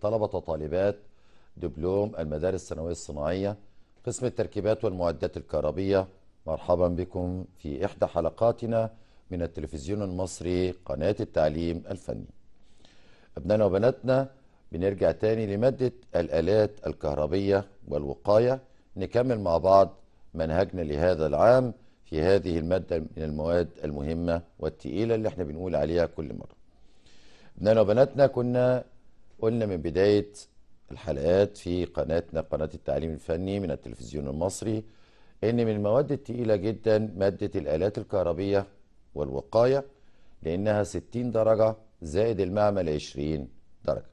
طلبة وطالبات دبلوم المدارس الثانوية الصناعية قسم التركيبات والمعدات الكهربية مرحبا بكم في إحدى حلقاتنا من التلفزيون المصري قناة التعليم الفني أبنائنا وبناتنا بنرجع تاني لمادة الآلات الكهربية والوقاية نكمل مع بعض منهجنا لهذا العام في هذه المادة من المواد المهمة والتقيلة اللي احنا بنقول عليها كل مرة ابنائنا وبناتنا كنا قلنا من بداية الحلقات في قناتنا قناة التعليم الفني من التلفزيون المصري إن من المواد التقيلة جدا مادة الآلات الكهربية والوقاية لأنها 60 درجة زائد المعمل 20 درجة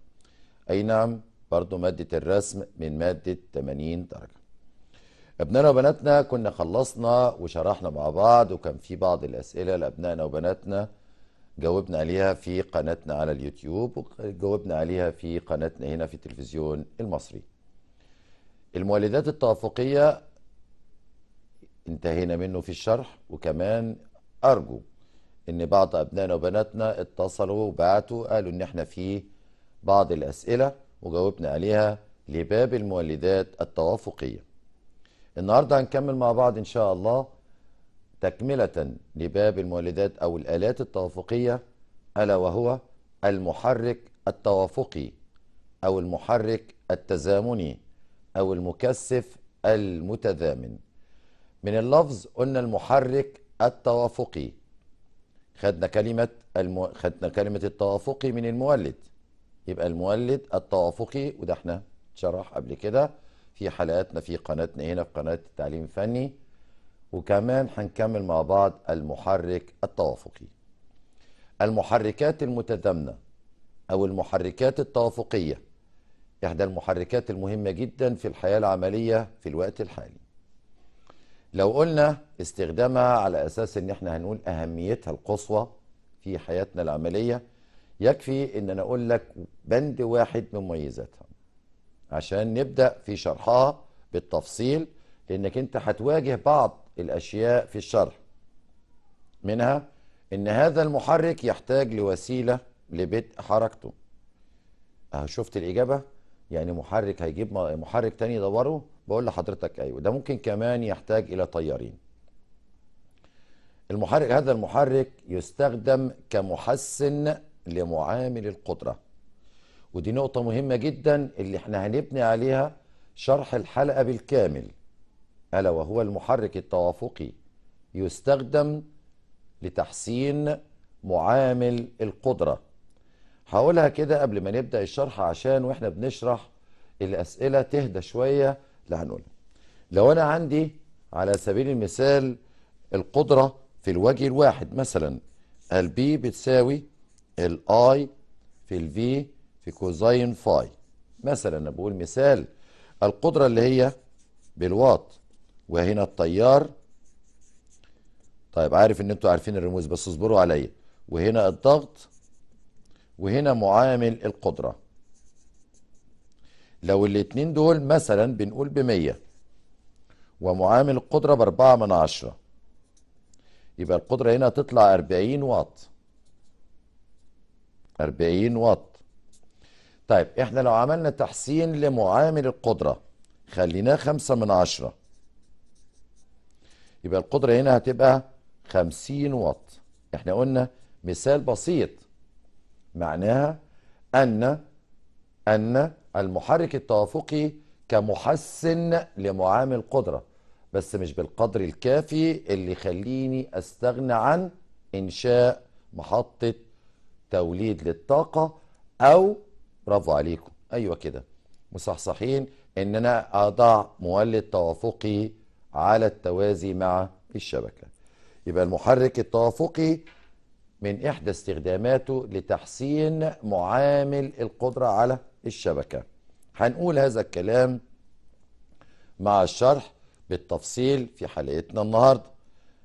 أي نعم برضو مادة الرسم من مادة 80 درجة أبنائنا وبناتنا كنا خلصنا وشرحنا مع بعض وكان في بعض الأسئلة لأبنائنا وبناتنا جاوبنا عليها في قناتنا على اليوتيوب وجاوبنا عليها في قناتنا هنا في التلفزيون المصري المولدات التوافقية انتهينا منه في الشرح وكمان أرجو إن بعض أبنائنا وبناتنا اتصلوا وبعتوا قالوا إن إحنا في بعض الأسئلة وجاوبنا عليها لباب المولدات التوافقية النهاردة هنكمل مع بعض إن شاء الله تكملة لباب المولدات أو الآلات التوافقية ألا وهو المحرك التوافقي أو المحرك التزامني أو المكثف المتزامن من اللفظ قلنا المحرك التوافقي خدنا كلمة المو... خدنا كلمة التوافقي من المولد يبقى المولد التوافقي وده احنا شرح قبل كده في حلقاتنا في قناتنا هنا في قناة التعليم الفني وكمان هنكمل مع بعض المحرك التوافقي المحركات المتزامنة أو المحركات التوافقية إحدى المحركات المهمة جدا في الحياة العملية في الوقت الحالي لو قلنا استخدامها على أساس أن احنا هنقول أهميتها القصوى في حياتنا العملية يكفي أن أنا أقول لك بند واحد من مميزاتها عشان نبدأ في شرحها بالتفصيل لأنك أنت هتواجه بعض الأشياء في الشرح منها إن هذا المحرك يحتاج لوسيلة لبدء حركته آه، شفت الإجابة؟ يعني محرك هيجيب محرك تاني يدوره بقول لحضرتك أيوه ده ممكن كمان يحتاج إلى طيارين المحرك هذا المحرك يستخدم كمحسن لمعامل القدرة ودي نقطة مهمة جدا اللي احنا هنبني عليها شرح الحلقة بالكامل ألا وهو المحرك التوافقي يستخدم لتحسين معامل القدرة هقولها كده قبل ما نبدأ الشرح عشان واحنا بنشرح الأسئلة تهدى شوية لهنقول هنقولها لو أنا عندي على سبيل المثال القدرة في الوجه الواحد مثلا البي بتساوي الاي في الفي في كوزين فاي مثلا أنا بقول مثال القدرة اللي هي بالواط وهنا التيار طيب عارف ان انتوا عارفين الرموز بس اصبروا عليا وهنا الضغط وهنا معامل القدرة لو الاتنين دول مثلا بنقول بمية ومعامل القدرة باربعة من عشرة يبقى القدرة هنا تطلع أربعين واط أربعين واط طيب احنا لو عملنا تحسين لمعامل القدرة خليناه خمسة من عشرة يبقى القدرة هنا هتبقى 50 واط احنا قلنا مثال بسيط معناها أن أن المحرك التوافقي كمحسن لمعامل قدرة بس مش بالقدر الكافي اللي يخليني استغنى عن انشاء محطة توليد للطاقة او برافو عليكم ايوه كده مصحصحين ان انا اضع مولد توافقي على التوازي مع الشبكة يبقى المحرك التوافقي من إحدى استخداماته لتحسين معامل القدرة على الشبكة هنقول هذا الكلام مع الشرح بالتفصيل في حلقتنا النهاردة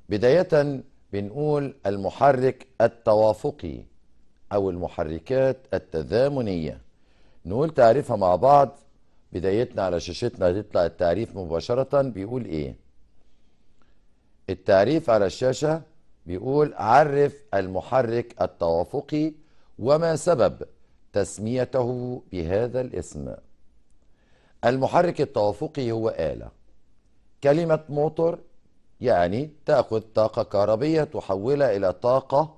بداية بنقول المحرك التوافقي أو المحركات التزامنية نقول تعريفها مع بعض بدايتنا على شاشتنا هتطلع التعريف مباشرة بيقول ايه التعريف على الشاشة بيقول عرف المحرك التوافقي وما سبب تسميته بهذا الاسم المحرك التوافقي هو آلة كلمة موتور يعني تأخذ طاقة كهربية تحولها إلى طاقة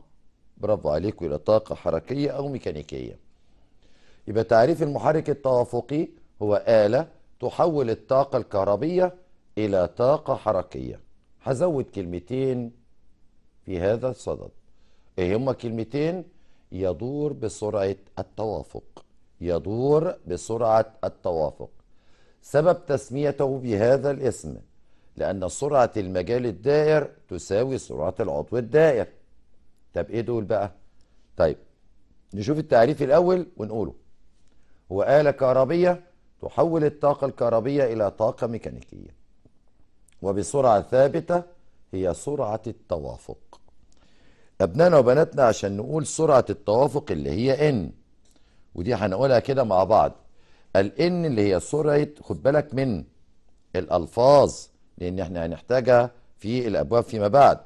برافو عليكم إلى طاقة حركية أو ميكانيكية يبقى تعريف المحرك التوافقي هو آلة تحول الطاقة الكهربية إلى طاقة حركية هزود كلمتين في هذا الصدد إيه هما كلمتين يدور بسرعة التوافق يدور بسرعة التوافق سبب تسميته بهذا الاسم لأن سرعة المجال الدائر تساوي سرعة العضو الدائر طب إيه دول بقى؟ طيب نشوف التعريف الأول ونقوله هو آلة كهربية تحول الطاقة الكهربية إلى طاقة ميكانيكية وبسرعة ثابتة هي سرعة التوافق أبنائنا وبناتنا عشان نقول سرعة التوافق اللي هي إن ودي هنقولها كده مع بعض الإن اللي هي سرعة خد بالك من الألفاظ لأن احنا هنحتاجها في الأبواب فيما بعد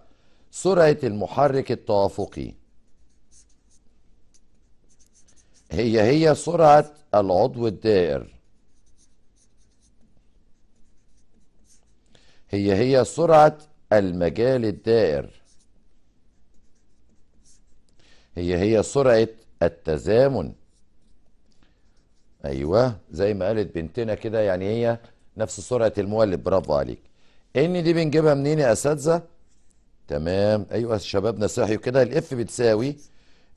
سرعة المحرك التوافقي هي هي سرعة العضو الدائر هي هي سرعة المجال الدائر هي هي سرعة التزامن أيوة زي ما قالت بنتنا كده يعني هي نفس سرعة المولد برافو عليك إن دي بنجيبها منين يا أساتذة؟ تمام أيوة شبابنا صحيوا كده الإف بتساوي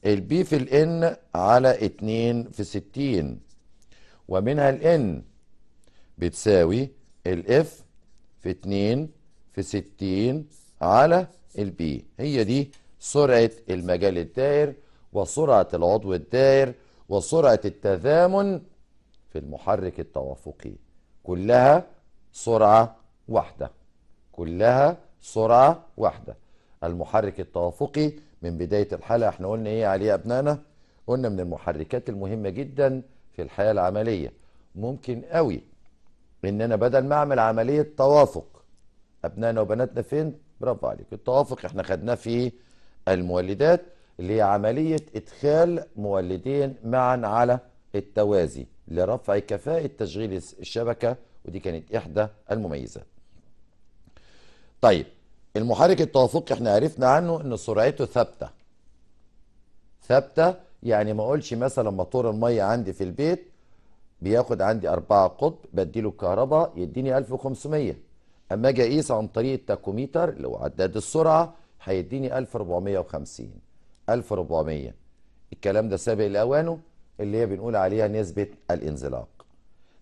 البي في الإن على 2 في 60 ومنها الإن بتساوي الإف في 2 في 60 على البي هي دي سرعة المجال الدائر وسرعة العضو الدائر وسرعة التزامن في المحرك التوافقي كلها سرعة واحدة كلها سرعة واحدة المحرك التوافقي من بداية الحلقة احنا قلنا ايه عليه يا ابنائنا قلنا من المحركات المهمة جدا في الحياة العملية ممكن قوي ان انا بدل ما اعمل عمليه توافق ابنائنا وبناتنا فين برافو عليك التوافق احنا خدناه في المولدات اللي هي عمليه ادخال مولدين معا على التوازي لرفع كفاءه تشغيل الشبكه ودي كانت احدى المميزات طيب المحرك التوافقي احنا عرفنا عنه ان سرعته ثابته ثابته يعني ما اقولش مثلا موتور الميه عندي في البيت بياخد عندي أربعة قطب بديله الكهرباء يديني 1500 اما اجي اقيس عن طريق التاكوميتر اللي هو عداد السرعه هيديني 1450 1400 الكلام ده سابق لاوانه اللي هي بنقول عليها نسبه الانزلاق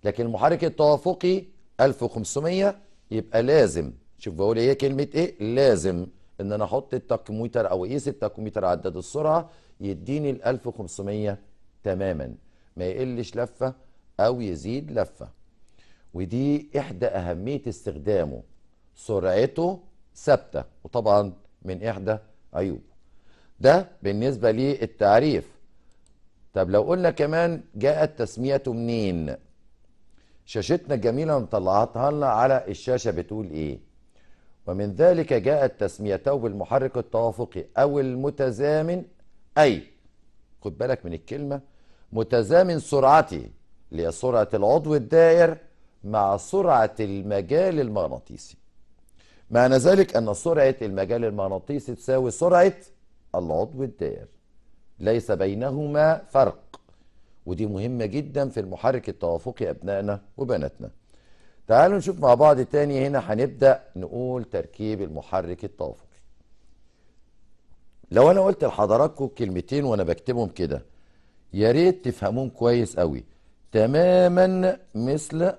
لكن المحرك التوافقي 1500 يبقى لازم شوف بقول ايه كلمه ايه لازم ان انا احط التاكوميتر او اقيس التاكوميتر عداد السرعه يديني ال 1500 تماما ما يقلش لفه أو يزيد لفة ودي إحدى أهمية استخدامه سرعته ثابتة وطبعا من إحدى عيوبه ده بالنسبة للتعريف طب لو قلنا كمان جاءت تسميته منين شاشتنا الجميلة مطلعتها لنا على الشاشة بتقول إيه ومن ذلك جاءت تسميته بالمحرك التوافقي أو المتزامن أي خد بالك من الكلمة متزامن سرعته اللي هي سرعة العضو الدائر مع سرعة المجال المغناطيسي معنى ذلك أن سرعة المجال المغناطيسي تساوي سرعة العضو الدائر ليس بينهما فرق ودي مهمة جدا في المحرك التوافقي أبنائنا وبناتنا تعالوا نشوف مع بعض تاني هنا هنبدأ نقول تركيب المحرك التوافقي لو أنا قلت لحضراتكم كلمتين وأنا بكتبهم كده يا ريت تفهموهم كويس قوي تماما مثل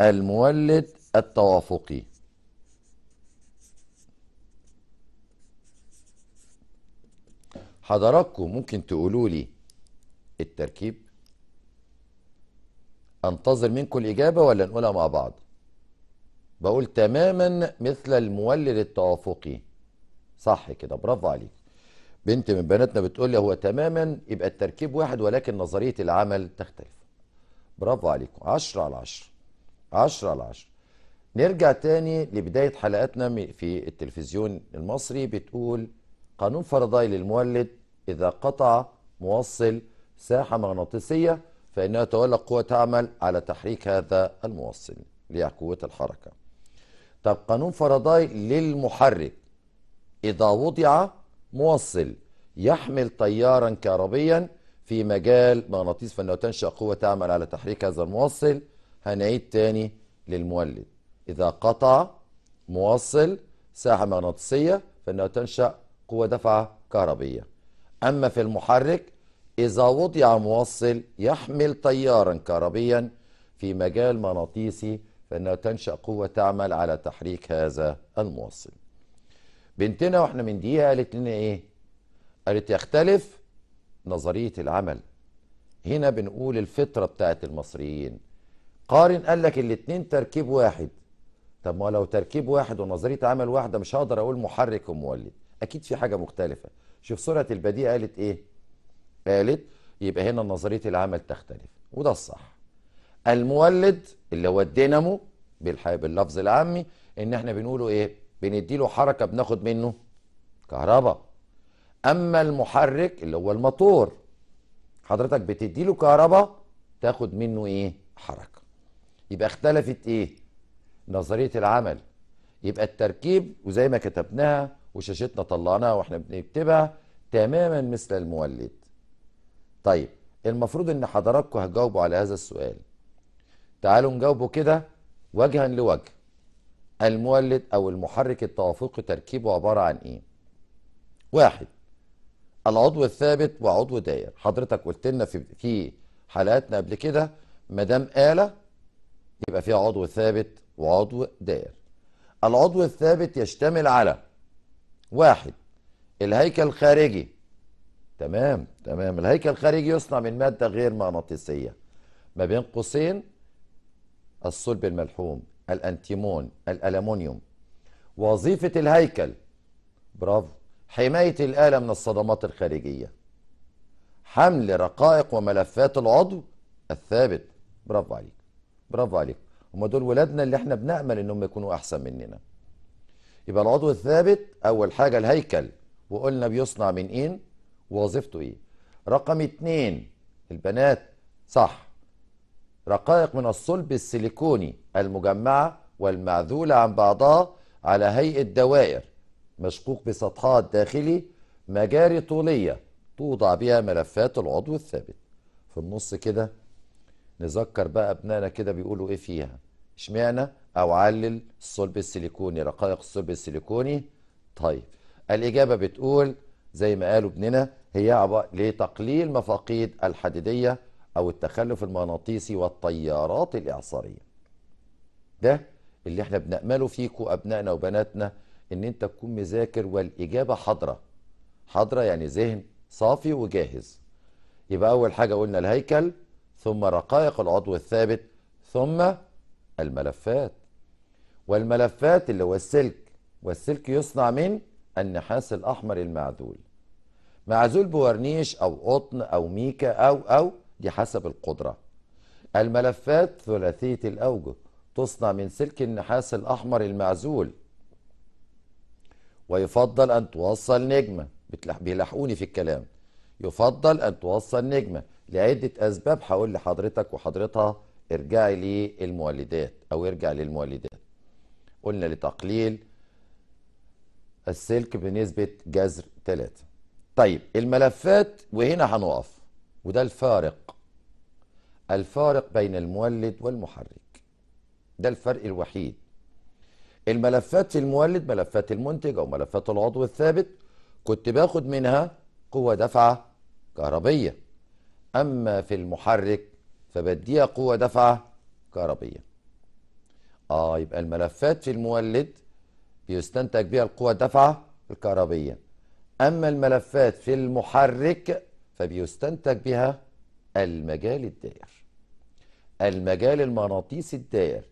المولد التوافقي حضراتكم ممكن تقولوا لي التركيب انتظر منكم الاجابه ولا نقولها مع بعض بقول تماما مثل المولد التوافقي صح كده برافو عليك بنت من بناتنا بتقول لي هو تماما يبقى التركيب واحد ولكن نظريه العمل تختلف برافو عليكم 10 على 10 10 على 10 نرجع تاني لبدايه حلقتنا في التلفزيون المصري بتقول قانون فرضاي للمولد اذا قطع موصل ساحه مغناطيسيه فانها تولى قوه تعمل على تحريك هذا الموصل اللي هي قوه الحركه طب قانون فرضاي للمحرك اذا وضع موصل يحمل تيارا كهربيا في مجال مغناطيس فانه تنشا قوه تعمل على تحريك هذا الموصل هنعيد تاني للمولد اذا قطع موصل ساحه مغناطيسيه فانه تنشا قوه دفعه كهربيه اما في المحرك اذا وضع موصل يحمل تيارا كهربيا في مجال مغناطيسي فانه تنشا قوه تعمل على تحريك هذا الموصل بنتنا واحنا من دقيقه قالت لنا ايه قالت يختلف نظريه العمل هنا بنقول الفطره بتاعت المصريين قارن قال لك الاثنين تركيب واحد طب ما لو تركيب واحد ونظريه عمل واحده مش هقدر اقول محرك ومولد اكيد في حاجه مختلفه شوف سوره البديه قالت ايه قالت يبقى هنا نظريه العمل تختلف وده الصح المولد اللي هو الدينامو باللفظ العامي ان احنا بنقوله ايه بنديله حركه بناخد منه كهرباء اما المحرك اللي هو الموتور حضرتك بتديله كهرباء تاخد منه ايه حركه يبقى اختلفت ايه نظريه العمل يبقى التركيب وزي ما كتبناها وشاشتنا طلعناها واحنا بنكتبها تماما مثل المولد طيب المفروض ان حضراتكم هتجاوبوا على هذا السؤال تعالوا نجاوبه كده وجها لوجه المولد أو المحرك التوافقي تركيبه عبارة عن إيه؟ واحد العضو الثابت وعضو داير حضرتك قلت لنا في في حلقاتنا قبل كده ما دام آلة يبقى فيها عضو ثابت وعضو داير العضو الثابت يشتمل على واحد الهيكل الخارجي تمام تمام الهيكل الخارجي يصنع من مادة غير مغناطيسية ما بين قوسين الصلب الملحوم الأنتيمون الألمونيوم وظيفة الهيكل برافو حماية الآلة من الصدمات الخارجية حمل رقائق وملفات العضو الثابت برافو عليك برافو عليك هم دول ولادنا اللي احنا بنأمل انهم يكونوا احسن مننا يبقى العضو الثابت اول حاجة الهيكل وقلنا بيصنع من ايه ووظيفته ايه رقم اتنين البنات صح رقائق من الصلب السيليكوني المجمعة والمعذولة عن بعضها على هيئة دوائر مشقوق بسطحها الداخلي مجاري طولية توضع بها ملفات العضو الثابت في النص كده نذكر بقى أبنائنا كده بيقولوا إيه فيها اشمعنى أو علل الصلب السيليكوني رقائق الصلب السيليكوني طيب الإجابة بتقول زي ما قالوا ابننا هي لتقليل مفاقيد الحديدية أو التخلف المغناطيسي والتيارات الإعصارية ده اللي احنا بنأمله فيكم أبنائنا وبناتنا إن أنت تكون مذاكر والإجابة حاضرة حاضرة يعني ذهن صافي وجاهز يبقى أول حاجة قلنا الهيكل ثم رقائق العضو الثابت ثم الملفات والملفات اللي هو السلك والسلك يصنع من النحاس الأحمر المعذول معزول بورنيش أو قطن أو ميكا أو أو دي حسب القدرة الملفات ثلاثية الأوجه تصنع من سلك النحاس الأحمر المعزول ويفضل أن توصل نجمة بيلحقوني في الكلام يفضل أن توصل نجمة لعدة أسباب هقول لحضرتك وحضرتها ارجعي للمولدات أو ارجع للمولدات قلنا لتقليل السلك بنسبة جذر 3 طيب الملفات وهنا هنقف وده الفارق الفارق بين المولد والمحرك ده الفرق الوحيد الملفات المولد ملفات المنتج او ملفات العضو الثابت كنت باخد منها قوة دفعة كهربية اما في المحرك فبديها قوة دفعة كهربية اه يبقى الملفات في المولد بيستنتج بها القوة الدفعة الكهربية اما الملفات في المحرك فبيستنتج بها المجال الدائر المجال المغناطيسي الدائر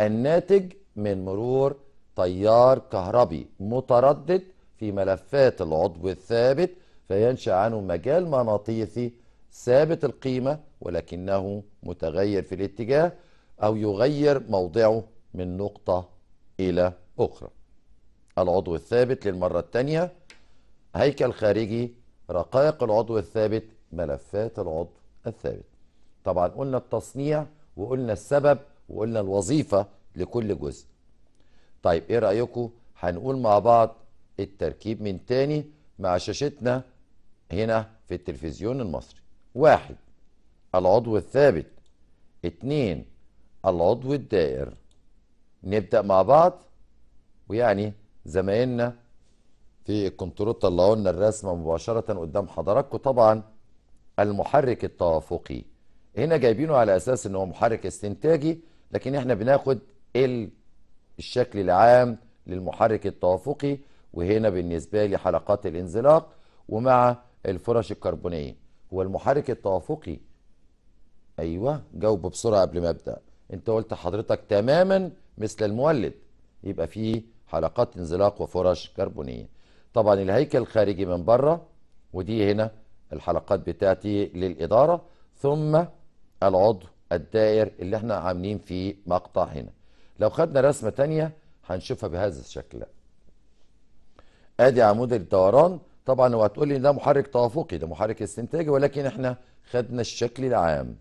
الناتج من مرور تيار كهربي متردد في ملفات العضو الثابت فينشأ عنه مجال مغناطيسي ثابت القيمة ولكنه متغير في الاتجاه أو يغير موضعه من نقطة إلى أخرى العضو الثابت للمرة الثانية هيكل خارجي رقائق العضو الثابت ملفات العضو الثابت طبعا قلنا التصنيع وقلنا السبب وقلنا الوظيفة لكل جزء طيب ايه رأيكم هنقول مع بعض التركيب من تاني مع شاشتنا هنا في التلفزيون المصري واحد العضو الثابت اتنين العضو الدائر نبدأ مع بعض ويعني زمايلنا في الكنترول طلعوا لنا الرسمة مباشرة قدام حضراتكم طبعا المحرك التوافقي هنا جايبينه على اساس ان هو محرك استنتاجي لكن احنا بناخد ال الشكل العام للمحرك التوافقي وهنا بالنسبه لي حلقات الانزلاق ومع الفرش الكربونيه هو المحرك التوافقي ايوه جاوب بسرعه قبل ما ابدا انت قلت حضرتك تماما مثل المولد يبقى فيه حلقات انزلاق وفرش كربونيه طبعا الهيكل الخارجي من بره ودي هنا الحلقات بتاعتي للاداره ثم العضو الدائر اللي احنا عاملين فيه مقطع هنا لو خدنا رسمة تانية هنشوفها بهذا الشكل ادي عمود الدوران طبعا هو هتقول لي ده محرك توافقي ده محرك استنتاجي ولكن احنا خدنا الشكل العام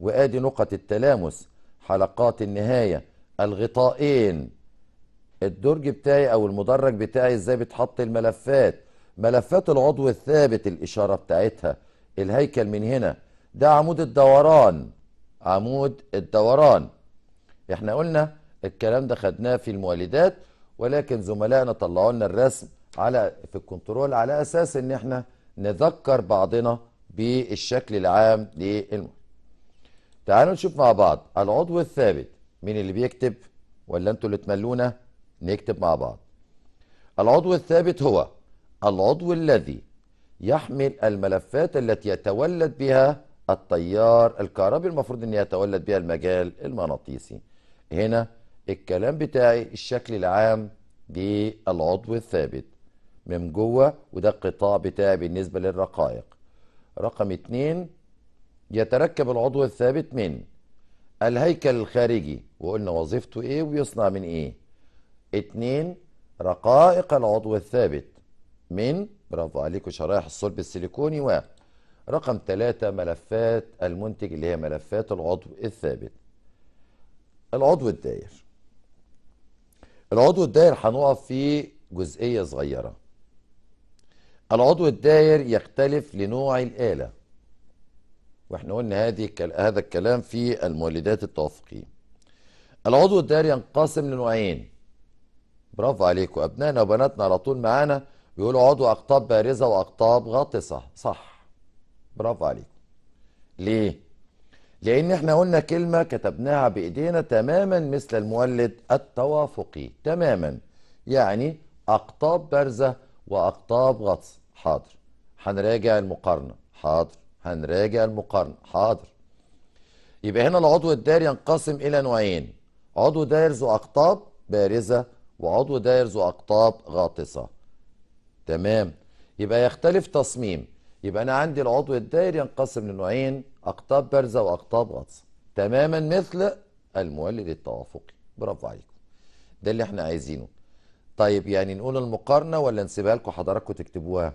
وادي نقط التلامس حلقات النهاية الغطائين الدرج بتاعي او المدرج بتاعي ازاي بتحط الملفات ملفات العضو الثابت الاشارة بتاعتها الهيكل من هنا ده عمود الدوران عمود الدوران احنا قلنا الكلام ده خدناه في المولدات ولكن زملائنا طلعوا لنا الرسم على في الكنترول على اساس ان احنا نذكر بعضنا بالشكل العام للمولد تعالوا نشوف مع بعض العضو الثابت مين اللي بيكتب ولا انتوا اللي تملونا نكتب مع بعض العضو الثابت هو العضو الذي يحمل الملفات التي يتولد بها التيار الكهربي المفروض ان يتولد بها المجال المغناطيسي هنا الكلام بتاعي الشكل العام للعضو الثابت من جوه وده القطاع بتاعي بالنسبه للرقائق رقم اتنين يتركب العضو الثابت من الهيكل الخارجي وقلنا وظيفته ايه ويصنع من ايه اتنين رقائق العضو الثابت من برافو عليكم شرائح الصلب السيليكوني و رقم ثلاثة ملفات المنتج اللي هي ملفات العضو الثابت العضو الداير العضو الداير هنقف في جزئية صغيرة العضو الداير يختلف لنوع الآلة واحنا قلنا هذه هذا الكلام في المولدات التوافقية العضو الداير ينقسم لنوعين برافو عليكم أبنائنا وبناتنا على طول معانا بيقولوا عضو أقطاب بارزة وأقطاب غاطسة صح برافو عليك ليه لان احنا قلنا كلمه كتبناها بايدينا تماما مثل المولد التوافقي تماما يعني اقطاب بارزه واقطاب غطس حاضر هنراجع المقارنه حاضر هنراجع المقارنه حاضر يبقى هنا العضو الدار ينقسم الى نوعين عضو دائر ذو اقطاب بارزه وعضو دائر ذو اقطاب غاطسه تمام يبقى يختلف تصميم يبقى أنا عندي العضو الدائري ينقسم لنوعين أقطاب بارزة وأقطاب غطسة تماما مثل المولد التوافقي برافو عليكم ده اللي احنا عايزينه طيب يعني نقول المقارنة ولا نسيبها لكم حضراتكم تكتبوها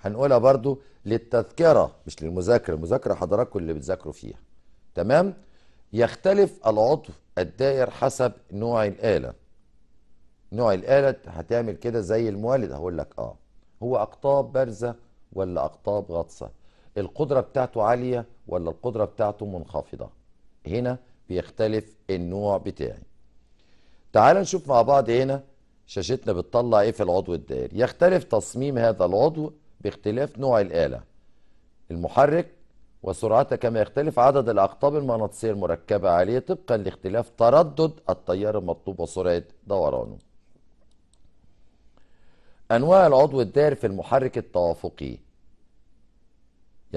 هنقولها برضو للتذكرة مش للمذاكرة المذاكرة حضراتكم اللي بتذاكروا فيها تمام يختلف العضو الدائر حسب نوع الآلة نوع الآلة هتعمل كده زي المولد هقول لك اه هو أقطاب بارزة ولا أقطاب غطسة القدرة بتاعته عالية ولا القدرة بتاعته منخفضة هنا بيختلف النوع بتاعي تعال نشوف مع بعض هنا شاشتنا بتطلع ايه في العضو الدائري يختلف تصميم هذا العضو باختلاف نوع الآلة المحرك وسرعته كما يختلف عدد الأقطاب المغناطيسية المركبة عليه طبقا لاختلاف تردد التيار المطلوب وسرعة دورانه أنواع العضو الدائري في المحرك التوافقي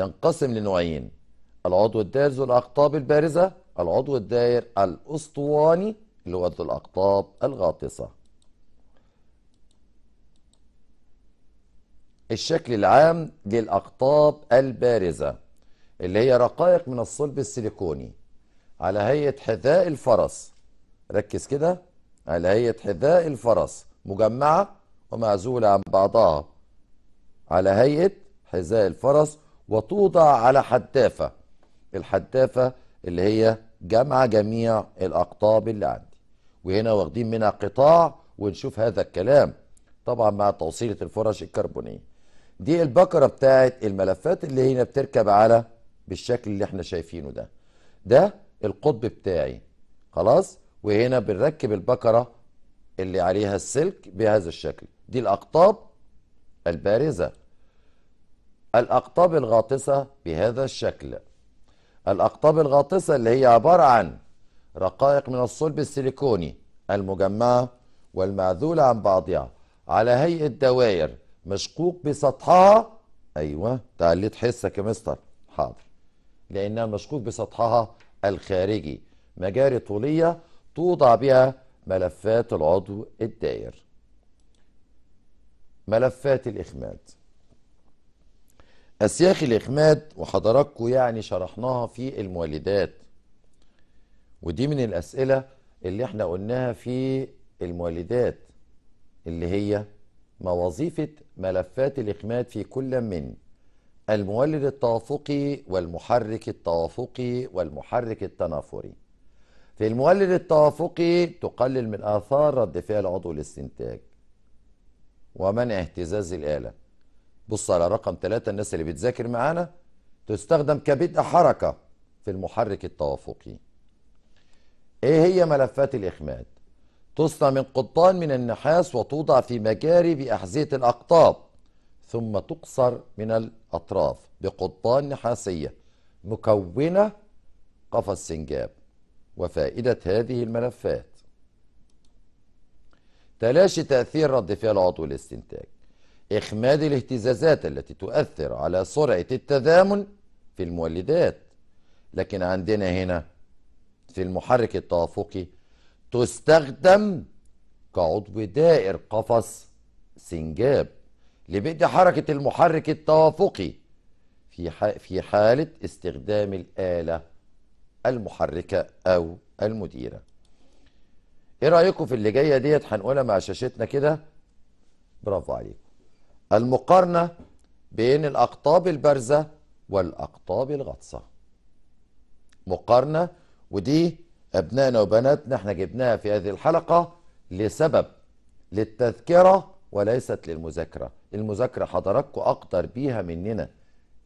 ينقسم لنوعين العضو الدائر ذو الأقطاب البارزة العضو الدائر الأسطواني اللي هو ذو الأقطاب الغاطسة الشكل العام للأقطاب البارزة اللي هي رقائق من الصلب السيليكوني على هيئة حذاء الفرس ركز كده على هيئة حذاء الفرس مجمعة ومعزولة عن بعضها على هيئة حذاء الفرس وتوضع على حتافة الحتافة اللي هي جمع جميع الأقطاب اللي عندي وهنا واخدين منها قطاع ونشوف هذا الكلام طبعا مع توصيلة الفرش الكربونية دي البكرة بتاعت الملفات اللي هنا بتركب على بالشكل اللي احنا شايفينه ده ده القطب بتاعي خلاص وهنا بنركب البكرة اللي عليها السلك بهذا الشكل دي الأقطاب البارزة الأقطاب الغاطسة بهذا الشكل الأقطاب الغاطسة اللي هي عبارة عن رقائق من الصلب السيليكوني المجمعة والمعذولة عن بعضها على هيئة دوائر مشقوق بسطحها أيوة تعليت حسك يا مستر حاضر لأنها مشقوق بسطحها الخارجي مجاري طولية توضع بها ملفات العضو الدائر ملفات الإخماد أسياخ الإخماد وحضراتكم يعني شرحناها في المولدات ودي من الأسئلة اللي احنا قلناها في المولدات اللي هي ما وظيفة ملفات الإخماد في كل من المولد التوافقي والمحرك التوافقي والمحرك التنافري في المولد التوافقي تقلل من آثار رد فعل عضو الاستنتاج ومنع اهتزاز الآلة بص على رقم ثلاثة الناس اللي بتذاكر معانا تستخدم كبدء حركة في المحرك التوافقي ايه هي ملفات الإخماد؟ تصنع من قطان من النحاس وتوضع في مجاري بأحذية الأقطاب ثم تقصر من الأطراف بقطان نحاسية مكونة قفص سنجاب وفائدة هذه الملفات تلاشي تأثير رد فعل عضو الاستنتاج إخماد الاهتزازات التي تؤثر على سرعة التذامن في المولدات لكن عندنا هنا في المحرك التوافقي تستخدم كعضو دائر قفص سنجاب لبدء حركة المحرك التوافقي في في حالة استخدام الآلة المحركة أو المديرة ايه رأيكم في اللي جاية ديت هنقولها مع شاشتنا كده برافو عليكم المقارنة بين الأقطاب البارزة والأقطاب الغطسة مقارنة ودي أبنائنا وبناتنا احنا جبناها في هذه الحلقة لسبب للتذكرة وليست للمذاكرة المذاكرة حضراتكم أقدر بيها مننا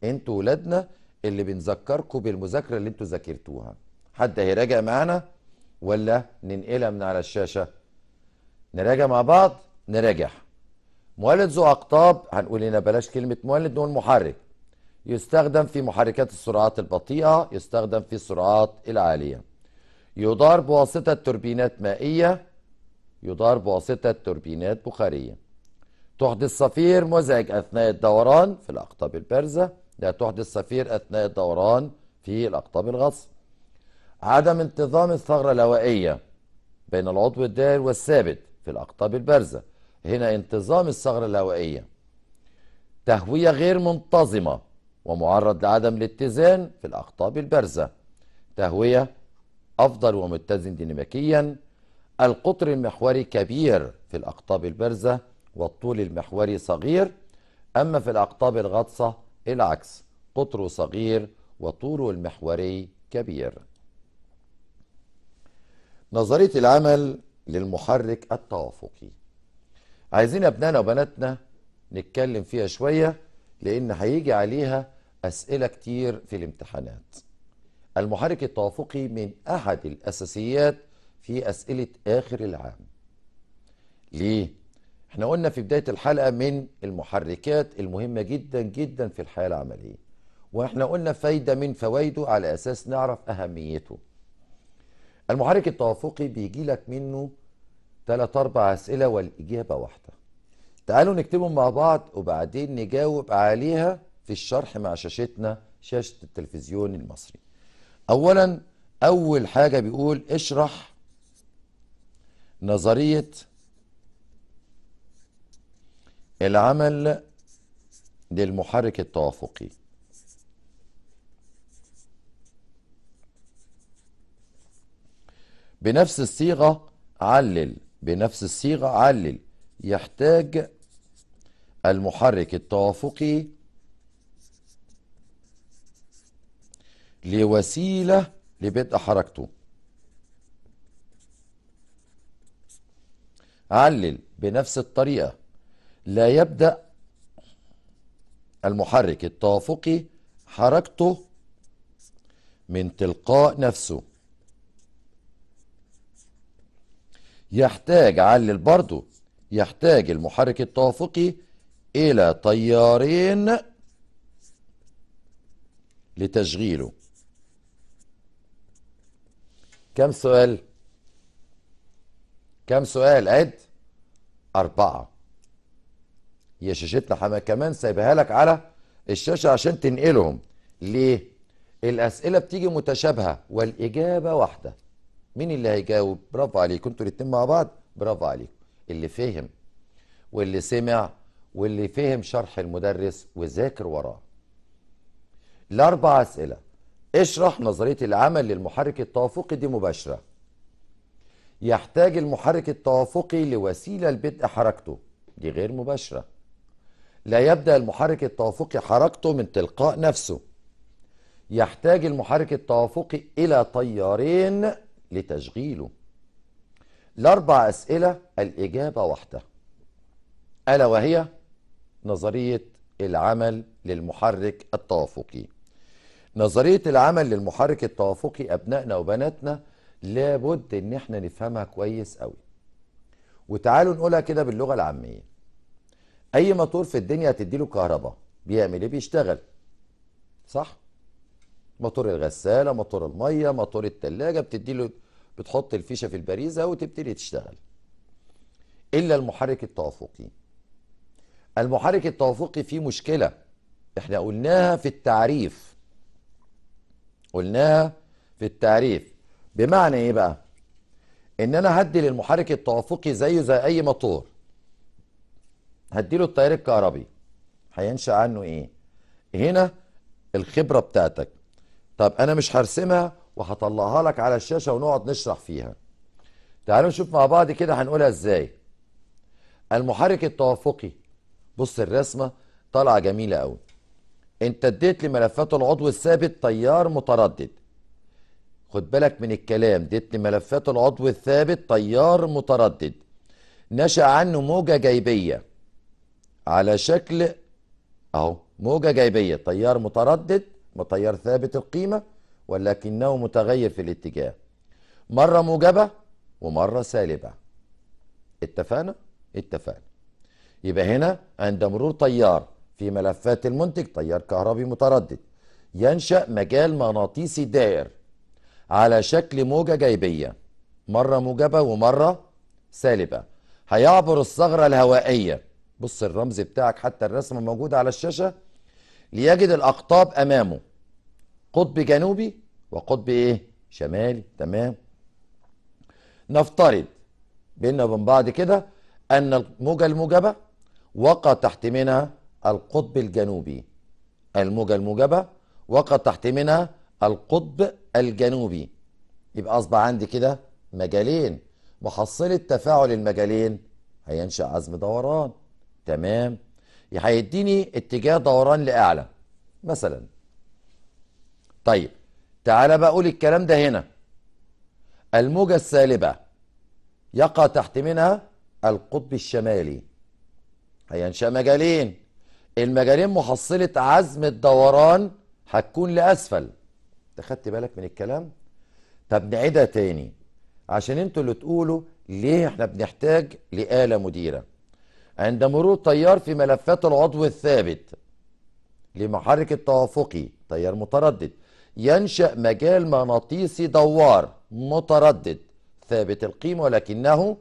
انتوا ولادنا اللي بنذكركم بالمذاكرة اللي انتوا ذاكرتوها حد هيراجع معانا ولا ننقلها من على الشاشة نراجع مع بعض نراجع مولد ذو أقطاب هنقول هنا بلاش كلمة مولد نقول محرك يستخدم في محركات السرعات البطيئة يستخدم في السرعات العالية يدار بواسطة توربينات مائية يدار بواسطة توربينات بخارية تحدث صفير مزعج أثناء الدوران في الأقطاب البارزة لا تحدث صفير أثناء الدوران في الأقطاب الغص عدم انتظام الثغرة الهوائية بين العضو الدائر والثابت في الأقطاب البارزة هنا انتظام الثغرة الهوائية تهوية غير منتظمة ومعرض لعدم الاتزان في الأقطاب البارزة تهوية أفضل ومتزن ديناميكيا القطر المحوري كبير في الأقطاب البارزة والطول المحوري صغير أما في الأقطاب الغطسة العكس قطره صغير وطوله المحوري كبير نظرية العمل للمحرك التوافقي عايزين ابنائنا وبناتنا نتكلم فيها شويه لان هيجي عليها اسئله كتير في الامتحانات المحرك التوافقي من احد الاساسيات في اسئله اخر العام ليه احنا قلنا في بدايه الحلقه من المحركات المهمه جدا جدا في الحياه العمليه واحنا قلنا فايده من فوائده على اساس نعرف اهميته المحرك التوافقي بيجي لك منه ثلاث أربع أسئلة والإجابة واحدة تعالوا نكتبهم مع بعض وبعدين نجاوب عليها في الشرح مع شاشتنا شاشة التلفزيون المصري أولا أول حاجة بيقول اشرح نظرية العمل للمحرك التوافقي بنفس الصيغة علل بنفس الصيغة علل يحتاج المحرك التوافقي لوسيلة لبدء حركته علل بنفس الطريقة لا يبدأ المحرك التوافقي حركته من تلقاء نفسه يحتاج علل برضه يحتاج المحرك التوافقي إلى تيارين لتشغيله كم سؤال؟ كم سؤال عد؟ أربعة يا شاشتنا كمان سايبها لك على الشاشة عشان تنقلهم ليه؟ الأسئلة بتيجي متشابهة والإجابة واحدة مين اللي هيجاوب برافو عليك، انتوا الاتنين مع بعض برافو عليك. اللي فهم واللي سمع واللي فهم شرح المدرس وذاكر وراه الاربع اسئله اشرح نظريه العمل للمحرك التوافقي دي مباشره يحتاج المحرك التوافقي لوسيله لبدء حركته دي غير مباشره لا يبدا المحرك التوافقي حركته من تلقاء نفسه يحتاج المحرك التوافقي الى تيارين لتشغيله الأربع أسئلة الإجابة واحدة ألا وهي نظرية العمل للمحرك التوافقي نظرية العمل للمحرك التوافقي أبنائنا وبناتنا لابد إن احنا نفهمها كويس قوي وتعالوا نقولها كده باللغة العامية أي موتور في الدنيا هتديله كهرباء بيعمل إيه بيشتغل صح موتور الغساله موتور الميه موتور الثلاجه بتدي له بتحط الفيشه في البريزه وتبتدي تشتغل الا المحرك التوافقي المحرك التوافقي فيه مشكله احنا قلناها في التعريف قلناها في التعريف بمعنى ايه بقى ان انا هدي للمحرك التوافقي زيه زي اي موتور له التيار الكهربي هينشا عنه ايه هنا الخبره بتاعتك طب انا مش هرسمها وهطلعها لك على الشاشه ونقعد نشرح فيها تعالوا نشوف مع بعض كده هنقولها ازاي المحرك التوافقي بص الرسمه طالعه جميله قوي انت اديت لملفات العضو الثابت تيار متردد خد بالك من الكلام اديت لملفات العضو الثابت تيار متردد نشا عنه موجه جايبيه على شكل اهو موجه جايبيه تيار متردد متيار ثابت القيمة ولكنه متغير في الاتجاه مرة موجبة ومرة سالبة اتفقنا؟ اتفقنا يبقى هنا عند مرور تيار في ملفات المنتج تيار كهربي متردد ينشأ مجال مغناطيسي دائر على شكل موجة جايبية مرة موجبة ومرة سالبة هيعبر الثغرة الهوائية بص الرمز بتاعك حتى الرسمة موجودة على الشاشة ليجد الأقطاب أمامه قطب جنوبي وقطب إيه؟ شمالي تمام نفترض بيننا وبين بعض كده أن الموجة الموجبة وقع تحت منها القطب الجنوبي الموجة الموجبة وقع تحت منها القطب الجنوبي يبقى أصبح عندي كده مجالين محصلة تفاعل المجالين هينشأ عزم دوران تمام هيديني اتجاه دوران لأعلى مثلا طيب تعالى بقى أقول الكلام ده هنا الموجة السالبة يقع تحت منها القطب الشمالي هينشأ مجالين المجالين محصلة عزم الدوران هتكون لأسفل خدت بالك من الكلام طب نعيدها تاني عشان انتوا اللي تقولوا ليه احنا بنحتاج لآلة مديرة عند مرور التيار في ملفات العضو الثابت لمحرك التوافقي تيار متردد ينشأ مجال مغناطيسي دوار متردد ثابت القيمة ولكنه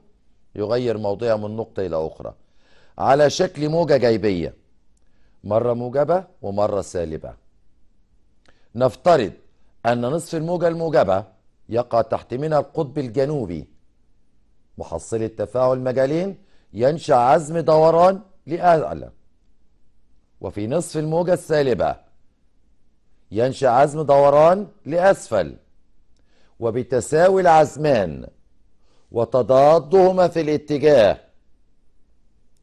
يغير موضعه من نقطة إلى أخرى على شكل موجة جيبية مرة موجبة ومرة سالبة نفترض أن نصف الموجة الموجبة يقع تحت منها القطب الجنوبي محصلة تفاعل مجالين ينشأ عزم دوران لأعلى وفي نصف الموجة السالبة ينشأ عزم دوران لأسفل وبتساوي العزمان وتضادهما في الاتجاه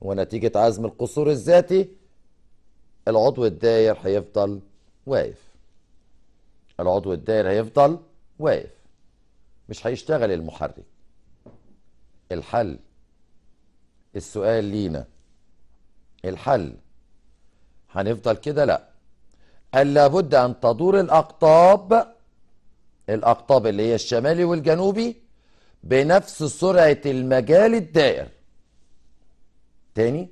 ونتيجة عزم القصور الذاتي العضو الداير هيفضل واقف العضو الداير هيفضل واقف مش هيشتغل المحرك الحل السؤال لينا الحل هنفضل كده لا قال لابد أن تدور الأقطاب الأقطاب اللي هي الشمالي والجنوبي بنفس سرعة المجال الدائر تاني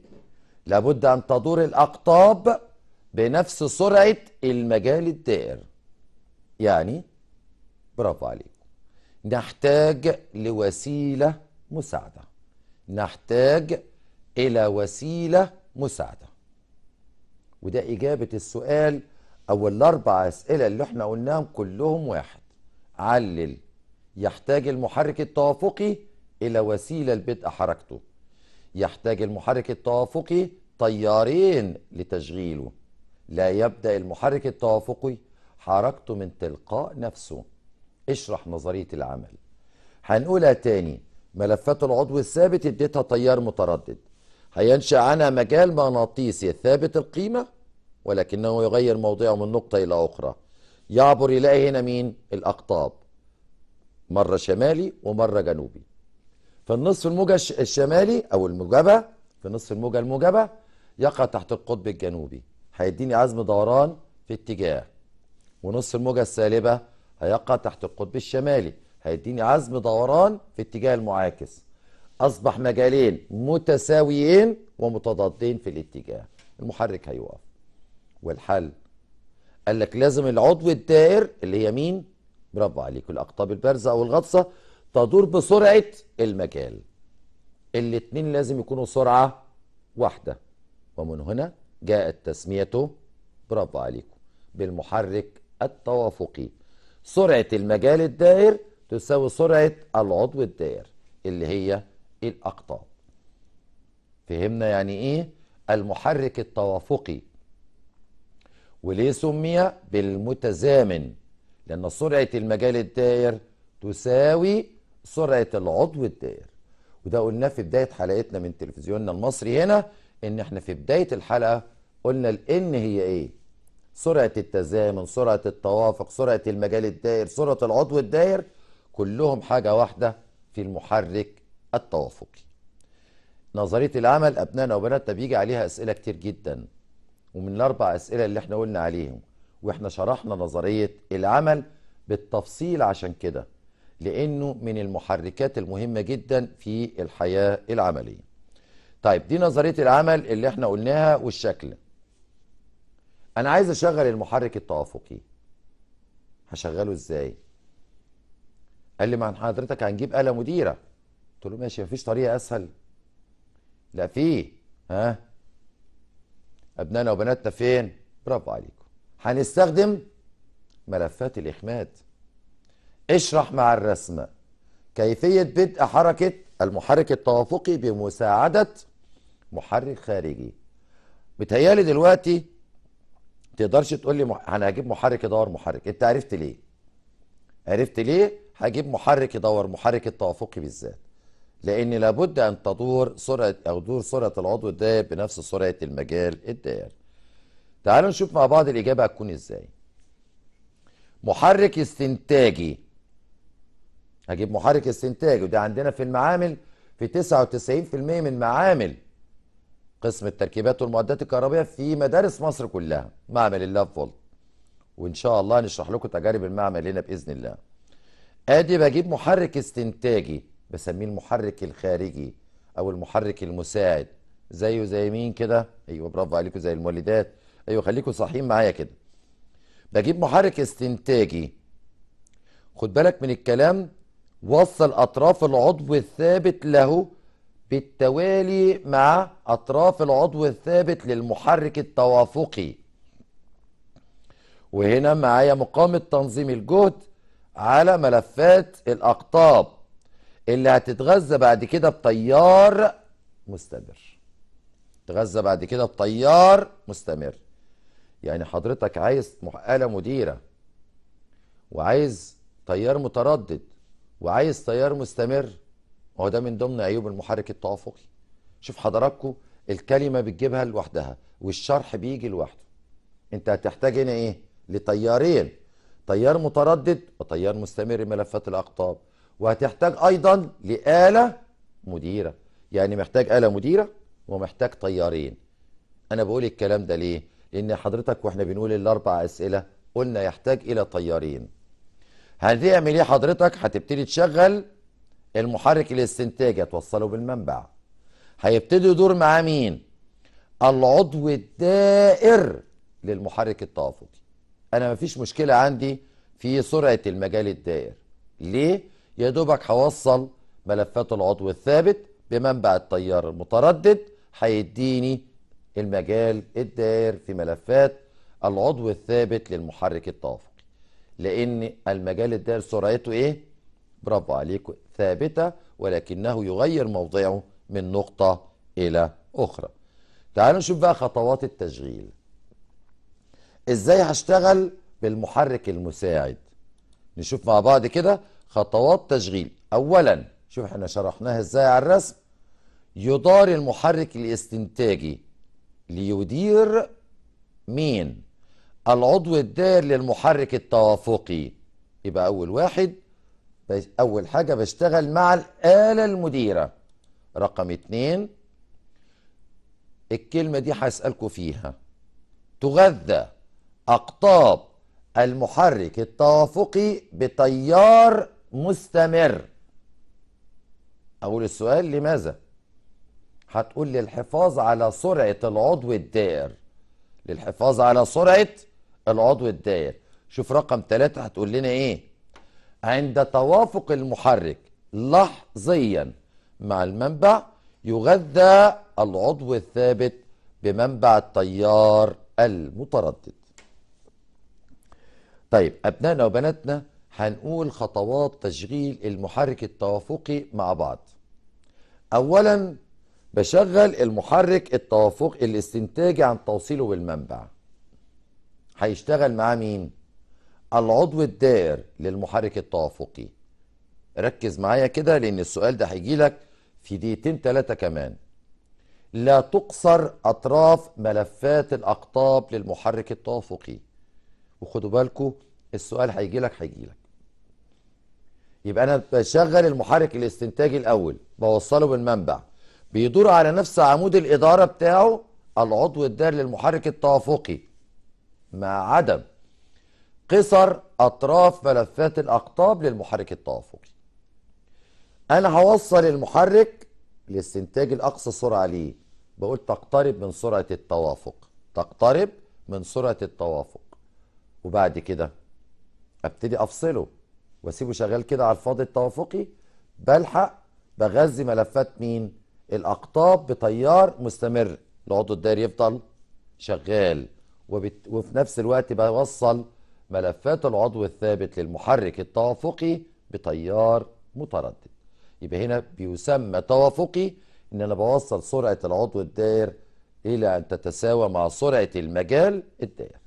لابد أن تدور الأقطاب بنفس سرعة المجال الدائر يعني برافو عليكم نحتاج لوسيلة مساعدة نحتاج إلى وسيلة مساعدة وده إجابة السؤال أو الأربع أسئلة اللي احنا قلناهم كلهم واحد علل يحتاج المحرك التوافقي إلى وسيلة لبدء حركته يحتاج المحرك التوافقي طيارين لتشغيله لا يبدأ المحرك التوافقي حركته من تلقاء نفسه اشرح نظرية العمل هنقولها تاني ملفات العضو الثابت اديتها تيار متردد هينشأ عنها مجال مغناطيسي ثابت القيمة ولكنه يغير موضعه من نقطة إلى أخرى يعبر يلاقي هنا مين الأقطاب مرة شمالي ومرة جنوبي في النصف الموجة الشمالي أو الموجبة في نصف الموجة الموجبة يقع تحت القطب الجنوبي هيديني عزم دوران في اتجاه ونصف الموجة السالبة هيقع تحت القطب الشمالي هيديني عزم دوران في اتجاه المعاكس أصبح مجالين متساويين ومتضادين في الاتجاه المحرك هيوقف والحل قال لك لازم العضو الدائر اللي هي مين برافو عليك الأقطاب البارزة أو الغطسة تدور بسرعة المجال الاتنين لازم يكونوا سرعة واحدة ومن هنا جاءت تسميته برافو عليكم بالمحرك التوافقي سرعة المجال الدائر تساوي سرعة العضو الدائر اللي هي الأقطاب فهمنا يعني إيه المحرك التوافقي وليه سمي بالمتزامن لأن سرعة المجال الدائر تساوي سرعة العضو الدائر وده قلناه في بداية حلقتنا من تلفزيوننا المصري هنا إن إحنا في بداية الحلقة قلنا الإن هي إيه سرعة التزامن سرعة التوافق سرعة المجال الدائر سرعة العضو الدائر كلهم حاجة واحدة في المحرك التوافقي نظرية العمل أبنائنا وبناتنا بيجي عليها أسئلة كتير جدا ومن الأربع أسئلة اللي احنا قلنا عليهم واحنا شرحنا نظرية العمل بالتفصيل عشان كده لأنه من المحركات المهمة جدا في الحياة العملية طيب دي نظرية العمل اللي احنا قلناها والشكل أنا عايز أشغل المحرك التوافقي هشغله إزاي؟ قال لي ما حضرتك هنجيب آلة مديرة قلت له ماشي مفيش طريقة أسهل لا في ها أبنائنا وبناتنا فين برافو عليكم هنستخدم ملفات الإخماد اشرح مع الرسمة كيفية بدء حركة المحرك التوافقي بمساعدة محرك خارجي بتهيالي دلوقتي تقدرش تقول لي مح... انا هجيب محرك ادور محرك انت عرفت ليه عرفت ليه هجيب محرك يدور محرك التوافقي بالذات لان لابد ان تدور سرعه او دور سرعه العضو الدائر بنفس سرعه المجال الدائري تعالوا نشوف مع بعض الاجابه هتكون ازاي محرك استنتاجي هجيب محرك استنتاجي وده عندنا في المعامل في 99% من معامل قسم التركيبات والمعدات الكهربائيه في مدارس مصر كلها معمل اللاب فولت وان شاء الله نشرح لكم تجارب المعمل هنا باذن الله ادي بجيب محرك استنتاجي بسميه المحرك الخارجي او المحرك المساعد زيه زي مين كده ايوه برافو عليكم زي المولدات ايوه خليكم صاحيين معايا كده بجيب محرك استنتاجي خد بالك من الكلام وصل اطراف العضو الثابت له بالتوالي مع اطراف العضو الثابت للمحرك التوافقي وهنا معايا مقام التنظيم الجهد على ملفات الأقطاب اللي هتتغذى بعد كده بتيار مستمر تغذى بعد كده بتيار مستمر يعني حضرتك عايز محقلة مديرة وعايز تيار متردد وعايز تيار مستمر هو ده من ضمن عيوب المحرك التوافقي شوف حضراتكم الكلمة بتجيبها لوحدها والشرح بيجي لوحده انت هتحتاج هنا ايه لتيارين تيار متردد وتيار مستمر ملفات الاقطاب وهتحتاج ايضا لآلة مديرة يعني محتاج آلة مديرة ومحتاج طيارين انا بقول الكلام ده ليه لان حضرتك واحنا بنقول الاربع اسئلة قلنا يحتاج الى طيارين هتعمل ايه حضرتك هتبتدي تشغل المحرك الاستنتاجي هتوصله بالمنبع هيبتدي يدور مع مين العضو الدائر للمحرك التوافقي انا مفيش مشكله عندي في سرعه المجال الدائر ليه يا دوبك هوصل ملفات العضو الثابت بمنبع التيار المتردد هيديني المجال الدائر في ملفات العضو الثابت للمحرك التوافقي لان المجال الدائر سرعته ايه برافو عليكم ثابته ولكنه يغير موضعه من نقطه الى اخرى تعالوا نشوف بقى خطوات التشغيل ازاي هشتغل بالمحرك المساعد نشوف مع بعض كده خطوات تشغيل اولا شوف احنا شرحناها ازاي على الرسم يدار المحرك الاستنتاجي ليدير مين العضو الدار للمحرك التوافقي يبقى اول واحد اول حاجه بشتغل مع الاله المديره رقم اتنين الكلمه دي هسالكوا فيها تغذى أقطاب المحرك التوافقي بتيار مستمر أقول السؤال لماذا؟ هتقول للحفاظ على سرعة العضو الدائر للحفاظ على سرعة العضو الدائر شوف رقم ثلاثة هتقول لنا ايه عند توافق المحرك لحظيا مع المنبع يغذى العضو الثابت بمنبع التيار المتردد طيب أبنائنا وبناتنا هنقول خطوات تشغيل المحرك التوافقي مع بعض أولا بشغل المحرك التوافق الاستنتاجي عن توصيله بالمنبع هيشتغل مع مين؟ العضو الدائر للمحرك التوافقي ركز معايا كده لأن السؤال ده هيجي لك في دقيقتين ثلاثة كمان لا تقصر أطراف ملفات الأقطاب للمحرك التوافقي وخدوا بالكم السؤال هيجي لك هيجي لك يبقى انا بشغل المحرك الاستنتاجي الاول بوصله بالمنبع بيدور على نفس عمود الاداره بتاعه العضو الدال للمحرك التوافقي مع عدم قصر اطراف ملفات الاقطاب للمحرك التوافقي انا هوصل المحرك لاستنتاج الاقصى سرعه ليه بقول تقترب من سرعه التوافق تقترب من سرعه التوافق وبعد كده ابتدي افصله واسيبه شغال كده على الفاضي التوافقي بلحق بغذي ملفات مين الاقطاب بتيار مستمر العضو الدائري يفضل شغال وبت... وفي نفس الوقت بوصل ملفات العضو الثابت للمحرك التوافقي بتيار متردد يبقى هنا بيسمى توافقي ان انا بوصل سرعه العضو الداير الى ان تتساوى مع سرعه المجال الداير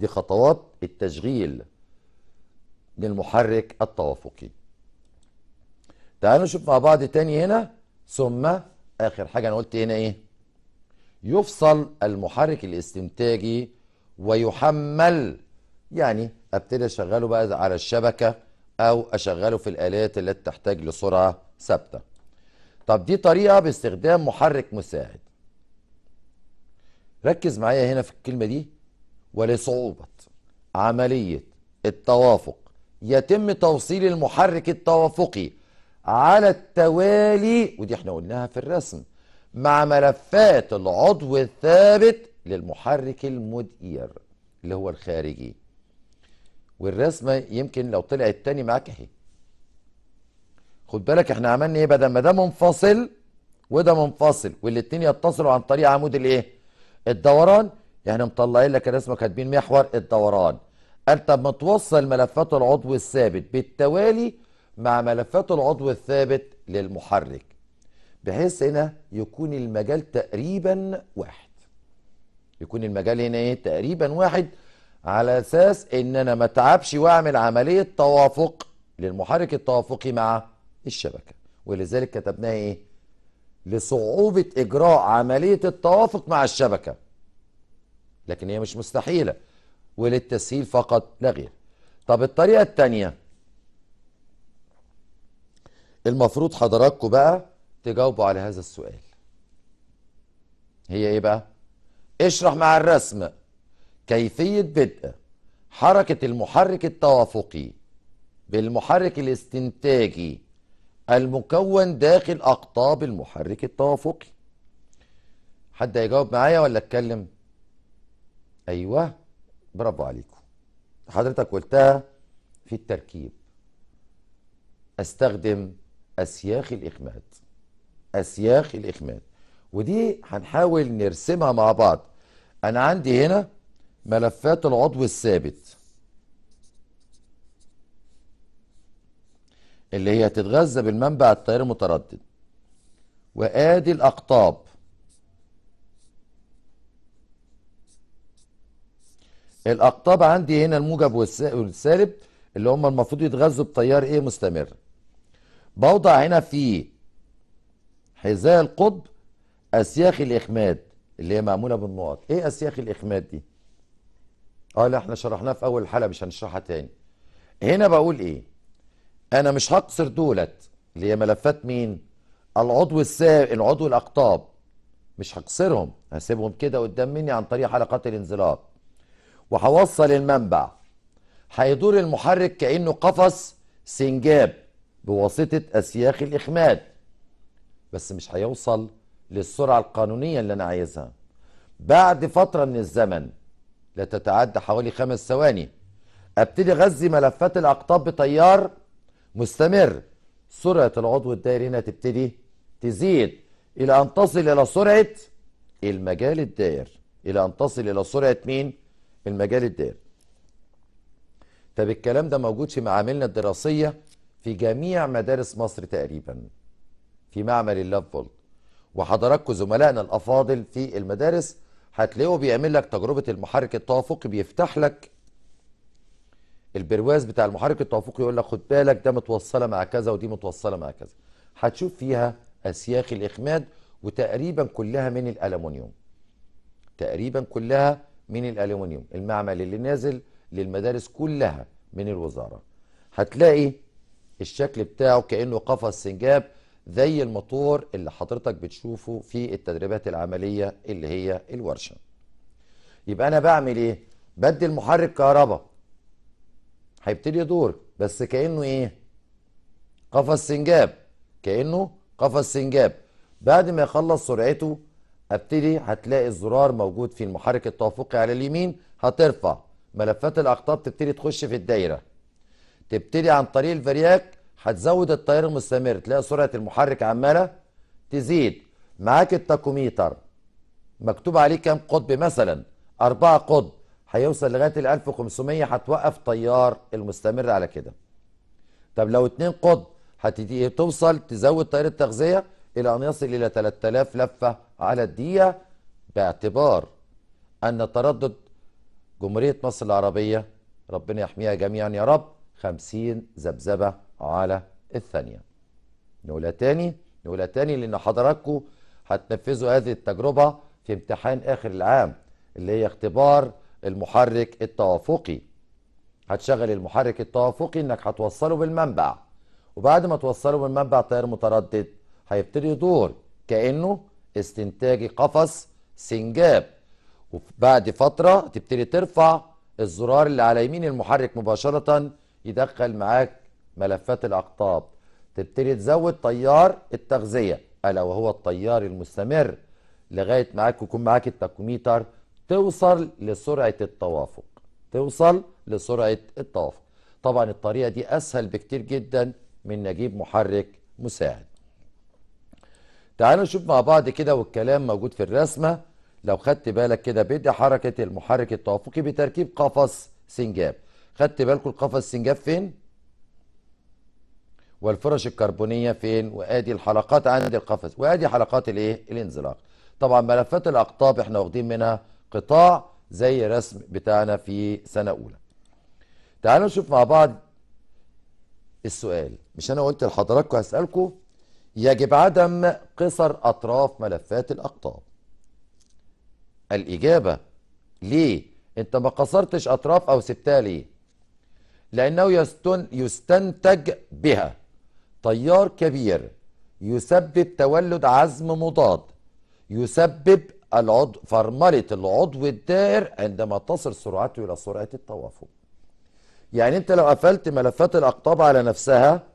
دي خطوات التشغيل للمحرك التوافقي تعالوا نشوف مع بعض تاني هنا ثم اخر حاجه انا قلت هنا ايه يفصل المحرك الاستنتاجي ويحمل يعني ابتدي اشغله بقى على الشبكه او اشغله في الالات التي تحتاج لسرعه ثابته طب دي طريقه باستخدام محرك مساعد ركز معايا هنا في الكلمه دي ولصعوبة عملية التوافق يتم توصيل المحرك التوافقي على التوالي ودي احنا قلناها في الرسم مع ملفات العضو الثابت للمحرك المدير اللي هو الخارجي والرسمة يمكن لو طلعت التاني معاك اهي خد بالك احنا عملنا ايه بدل ما ده منفصل وده منفصل والاتنين يتصلوا عن طريق عمود الايه الدوران يعني مطلعين لك الرسمه كاتبين محور الدوران انت توصل ملفات العضو الثابت بالتوالي مع ملفات العضو الثابت للمحرك بحيث هنا يكون المجال تقريبا واحد يكون المجال هنا ايه تقريبا واحد على اساس ان انا ما اتعبش واعمل عمليه توافق للمحرك التوافقي مع الشبكه ولذلك كتبناها ايه لصعوبه اجراء عمليه التوافق مع الشبكه لكن هي مش مستحيلة وللتسهيل فقط لا غير طب الطريقة التانية المفروض حضراتكم بقى تجاوبوا على هذا السؤال هي ايه بقى اشرح مع الرسم كيفية بدء حركة المحرك التوافقي بالمحرك الاستنتاجي المكون داخل أقطاب المحرك التوافقي حد هيجاوب معايا ولا اتكلم؟ ايوه برافو عليكم حضرتك قلتها في التركيب استخدم اسياخ الاخماد اسياخ الاخماد ودي هنحاول نرسمها مع بعض انا عندي هنا ملفات العضو الثابت اللي هي تتغذى بالمنبع التيار المتردد وادي الاقطاب الاقطاب عندي هنا الموجب والسالب اللي هم المفروض يتغذوا بتيار ايه مستمر بوضع هنا في حذاء القطب اسياخ الاخماد اللي هي معموله بالنقط ايه اسياخ الاخماد دي اه لا احنا شرحناها في اول حلقه مش هنشرحها تاني هنا بقول ايه انا مش هقصر دولت اللي هي ملفات مين العضو السا العضو الاقطاب مش هقصرهم هسيبهم كده قدام مني عن طريق حلقات الانزلاق وهوصل المنبع هيدور المحرك كأنه قفص سنجاب بواسطة أسياخ الإخماد بس مش هيوصل للسرعة القانونية اللي أنا عايزها بعد فترة من الزمن لا تتعدى حوالي خمس ثواني ابتدي اغذي ملفات الأقطاب بتيار مستمر سرعة العضو الدائري هنا تبتدي تزيد إلى أن تصل إلى سرعة المجال الدائر إلى أن تصل إلى سرعة مين؟ المجال الدائري طب الكلام ده موجود في معاملنا الدراسية في جميع مدارس مصر تقريبا في معمل فولت وحضراتكم زملائنا الأفاضل في المدارس هتلاقوه بيعمل لك تجربة المحرك التوافقي بيفتح لك البرواز بتاع المحرك التوافقي يقول لك خد بالك ده متوصلة مع كذا ودي متوصلة مع كذا هتشوف فيها أسياخ الإخماد وتقريبا كلها من الالومنيوم تقريبا كلها من الالومنيوم المعمل اللي نازل للمدارس كلها من الوزاره هتلاقي الشكل بتاعه كانه قفص سنجاب زي الموتور اللي حضرتك بتشوفه في التدريبات العمليه اللي هي الورشه يبقى انا بعمل ايه بدي المحرك كهرباء هيبتدي يدور بس كانه ايه قفص سنجاب كانه قفص سنجاب بعد ما يخلص سرعته ابتدي هتلاقي الزرار موجود في المحرك التوافقي على اليمين هترفع ملفات الاقطاب تبتدي تخش في الدايره تبتدي عن طريق الفرياك هتزود التيار المستمر تلاقي سرعه المحرك عماله تزيد معاك التاكوميتر مكتوب عليه كام قطب مثلا أربعة قطب هيوصل لغايه ال 1500 هتوقف تيار المستمر على كده طب لو اتنين قطب هتبتدي توصل تزود تيار التغذيه إلى أن يصل إلى 3000 لفة على الدقيقة باعتبار أن تردد جمهورية مصر العربية ربنا يحميها جميعا يا رب 50 ذبذبة على الثانية نقولها تاني نقولها تاني لأن حضراتكم هتنفذوا هذه التجربة في امتحان آخر العام اللي هي اختبار المحرك التوافقي هتشغل المحرك التوافقي انك هتوصله بالمنبع وبعد ما توصله بالمنبع تيار متردد هيبتدي يدور كانه استنتاجي قفص سنجاب وبعد فتره تبتدي ترفع الزرار اللي على يمين المحرك مباشره يدخل معاك ملفات الاقطاب تبتدي تزود تيار التغذيه الا وهو التيار المستمر لغايه معاك يكون معاك التاكوميتر توصل لسرعه التوافق توصل لسرعه التوافق طبعا الطريقه دي اسهل بكتير جدا من نجيب محرك مساعد تعالوا نشوف مع بعض كده والكلام موجود في الرسمة لو خدت بالك كده بدي حركة المحرك التوافقي بتركيب قفص سنجاب خدت بالكوا القفص سنجاب فين والفرش الكربونية فين وادي الحلقات عند القفص وادي حلقات الايه الانزلاق طبعا ملفات الاقطاب احنا واخدين منها قطاع زي رسم بتاعنا في سنة اولى تعالوا نشوف مع بعض السؤال مش انا قلت لحضراتكم هسألكم يجب عدم قصر أطراف ملفات الأقطاب الإجابة ليه أنت ما قصرتش أطراف أو سبتها ليه لأنه يستن يستنتج بها تيار كبير يسبب تولد عزم مضاد يسبب العضو فرملة العضو الدائر عندما تصل سرعته إلى سرعة التوافق يعني أنت لو قفلت ملفات الأقطاب على نفسها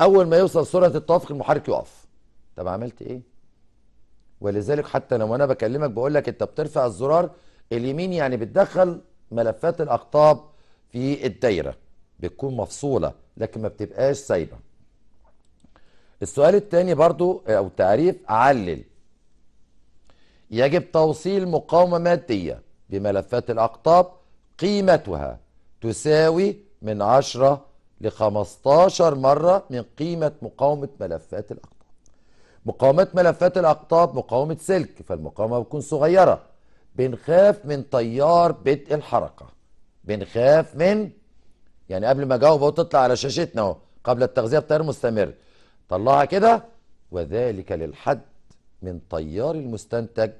اول ما يوصل سرعه التوافق المحرك يقف طب عملت ايه ولذلك حتى لو انا بكلمك بقول لك انت بترفع الزرار اليمين يعني بتدخل ملفات الاقطاب في الدايره بتكون مفصوله لكن ما بتبقاش سايبه السؤال الثاني برضو آه، او التعريف علل يجب توصيل مقاومه ماديه بملفات الاقطاب قيمتها تساوي من 10 ل 15 مرة من قيمة مقاومة ملفات الأقطاب مقاومة ملفات الأقطاب مقاومة سلك فالمقاومة بتكون صغيرة بنخاف من تيار بدء الحركة بنخاف من يعني قبل ما أجاوب وتطلع على شاشتنا أهو قبل التغذية بتيار مستمر طلعها كده وذلك للحد من تيار المستنتج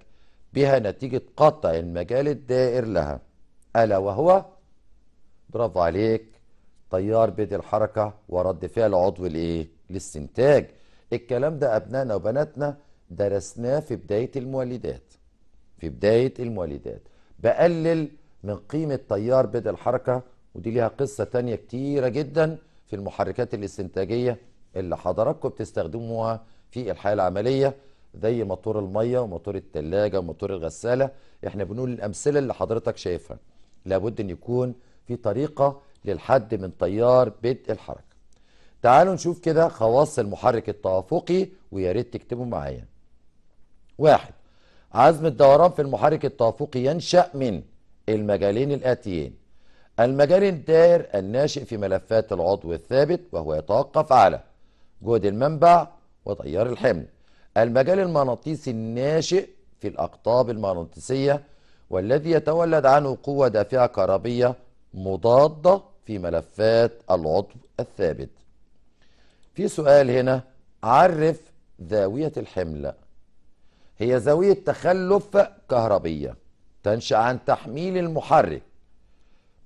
بها نتيجة قطع المجال الدائر لها ألا وهو برافو عليك تيار بدء الحركة ورد فعل عضو لإيه؟ الاستنتاج. الكلام ده أبنائنا وبناتنا درسناه في بداية المولدات في بداية المولدات بقلل من قيمة تيار بدء الحركة ودي ليها قصة تانية كتيرة جدا في المحركات الاستنتاجية اللي حضراتكم بتستخدموها في الحياة العملية زي موتور المية وموتور التلاجة وموتور الغسالة احنا بنقول الأمثلة اللي حضرتك شايفها لابد أن يكون في طريقة للحد من تيار بدء الحركة تعالوا نشوف كده خواص المحرك التوافقي ويا ريت تكتبوا معايا واحد عزم الدوران في المحرك التوافقي ينشأ من المجالين الآتيين المجال الدائر الناشئ في ملفات العضو الثابت وهو يتوقف على جهد المنبع وتيار الحمل المجال المغناطيسي الناشئ في الأقطاب المغناطيسية والذي يتولد عنه قوة دافعة كهربية مضادة في ملفات العضو الثابت في سؤال هنا عرف زاوية الحمل هي زاوية تخلف كهربية تنشأ عن تحميل المحرك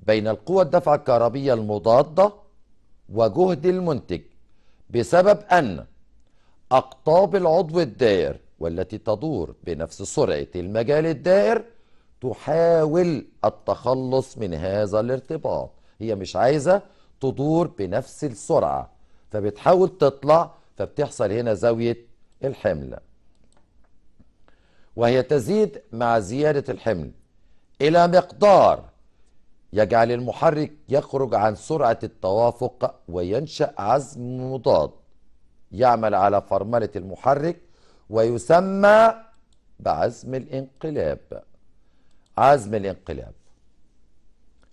بين القوى الدفع الكهربية المضادة وجهد المنتج بسبب أن أقطاب العضو الدائر والتي تدور بنفس سرعة المجال الدائر تحاول التخلص من هذا الارتباط هي مش عايزة تدور بنفس السرعة فبتحاول تطلع فبتحصل هنا زاوية الحمل وهي تزيد مع زيادة الحمل إلى مقدار يجعل المحرك يخرج عن سرعة التوافق وينشأ عزم مضاد يعمل على فرملة المحرك ويسمى بعزم الانقلاب عزم الانقلاب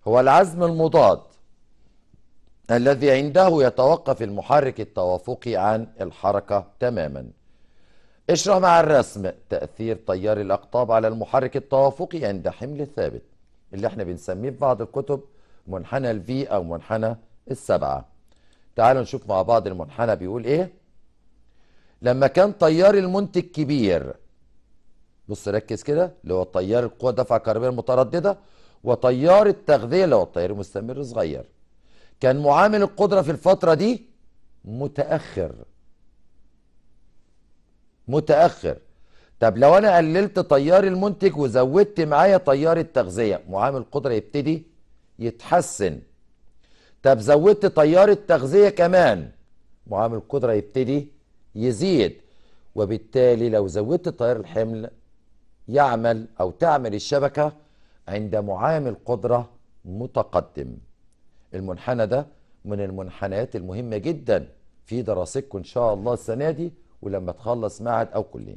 هو العزم المضاد الذي عنده يتوقف المحرك التوافقي عن الحركة تماما اشرح مع الرسم تأثير تيار الأقطاب على المحرك التوافقي عند حمل ثابت اللي احنا بنسميه في بعض الكتب منحنى الفي أو منحنى السبعة تعالوا نشوف مع بعض المنحنى بيقول ايه لما كان تيار المنتج كبير بص ركز كده اللي هو طيار القوة دفع الكهربائية المترددة وتيار التغذية اللي هو التيار المستمر صغير كان معامل القدرة في الفترة دي متأخر متأخر طب لو أنا قللت تيار المنتج وزودت معايا تيار التغذية معامل القدرة يبتدي يتحسن طب زودت تيار التغذية كمان معامل القدرة يبتدي يزيد وبالتالي لو زودت تيار الحمل يعمل أو تعمل الشبكة عند معامل قدرة متقدم المنحنى ده من المنحنيات المهمة جدا في دراستكم إن شاء الله السنة دي ولما تخلص معهد أو كلية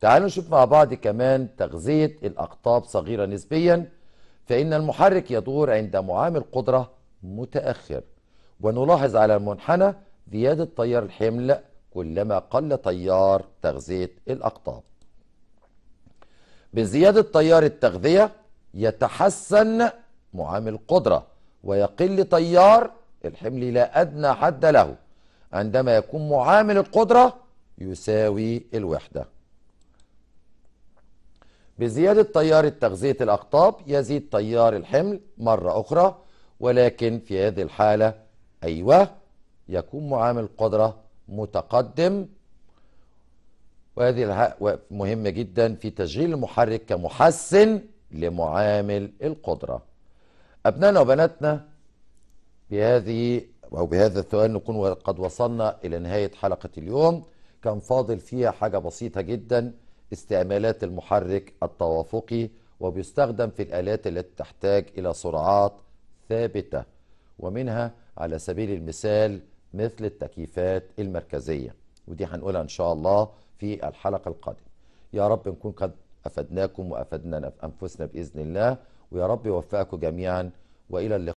تعالوا نشوف مع بعض كمان تغذية الأقطاب صغيرة نسبيا فإن المحرك يدور عند معامل قدرة متأخر ونلاحظ على المنحنى زيادة تيار الحمل كلما قل تيار تغذية الأقطاب بزيادة تيار التغذية يتحسن معامل قدرة ويقل طيار الحمل لا أدنى حد له عندما يكون معامل القدرة يساوي الوحدة بزيادة تيار التغذية الأقطاب يزيد تيار الحمل مرة أخرى ولكن في هذه الحالة أيوة يكون معامل القدرة متقدم وهذه مهمة جدا في تشغيل المحرك كمحسن لمعامل القدرة أبنائنا وبناتنا بهذه أو بهذا السؤال نكون قد وصلنا إلى نهاية حلقة اليوم كان فاضل فيها حاجة بسيطة جدا استعمالات المحرك التوافقي وبيستخدم في الآلات التي تحتاج إلى سرعات ثابتة ومنها على سبيل المثال مثل التكييفات المركزية ودي هنقولها إن شاء الله في الحلقة القادمة يا رب نكون قد أفدناكم وأفدنا أنفسنا بإذن الله ويا رب يوفقكم جميعا وإلى اللقاء